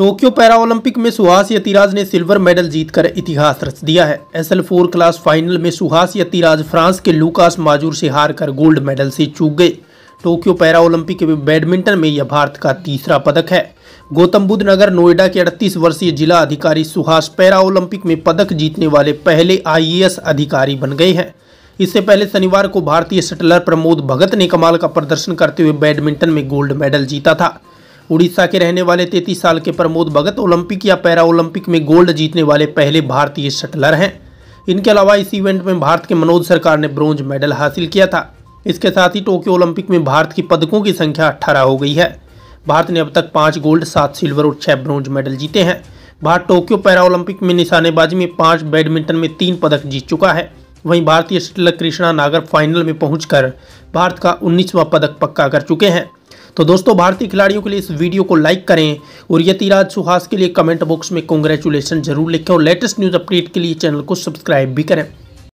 Tokyo para Olympic में सुहास यतिराज ने silver medal जीतकर इतिहास रच दिया है एल फोर क्लास फाइनल में सुहास यतिराज फ्रांस के लूकास माजूर से हारकर गोल्ड मेडल से चूक गए टोक्यो पैरा ओलंपिक बैडमिंटन में यह भारत का तीसरा पदक है गौतम बुद्ध नगर नोएडा के 38 वर्षीय जिला अधिकारी सुहास पैरा ओलंपिक में पदक जीतने वाले पहले आई अधिकारी बन गए हैं इससे पहले शनिवार को भारतीय शटलर प्रमोद भगत ने कमाल का प्रदर्शन करते हुए बैडमिंटन में गोल्ड मेडल जीता था उड़ीसा के रहने वाले तैतीस साल के प्रमोद भगत ओलंपिक या पैरा ओलंपिक में गोल्ड जीतने वाले पहले भारतीय शटलर हैं इनके अलावा इस इवेंट में भारत के मनोज सरकार ने ब्रॉन्ज मेडल हासिल किया था इसके साथ ही टोक्यो ओलंपिक में भारत की पदकों की संख्या अट्ठारह हो गई है भारत ने अब तक पाँच गोल्ड सात सिल्वर और छः ब्रॉन्ज मेडल जीते हैं भारत टोक्यो पैरा ओलंपिक में निशानेबाजी में पाँच बैडमिंटन में तीन पदक जीत चुका है वहीं भारतीय शटलर कृष्णा नागर फाइनल में पहुंचकर भारत का 19वां पदक पक्का कर चुके हैं तो दोस्तों भारतीय खिलाड़ियों के लिए इस वीडियो को लाइक करें और यतिराज सुहास के लिए कमेंट बॉक्स में कॉन्ग्रेचुलेसन जरूर लिखें और लेटेस्ट न्यूज़ अपडेट के लिए चैनल को सब्सक्राइब भी करें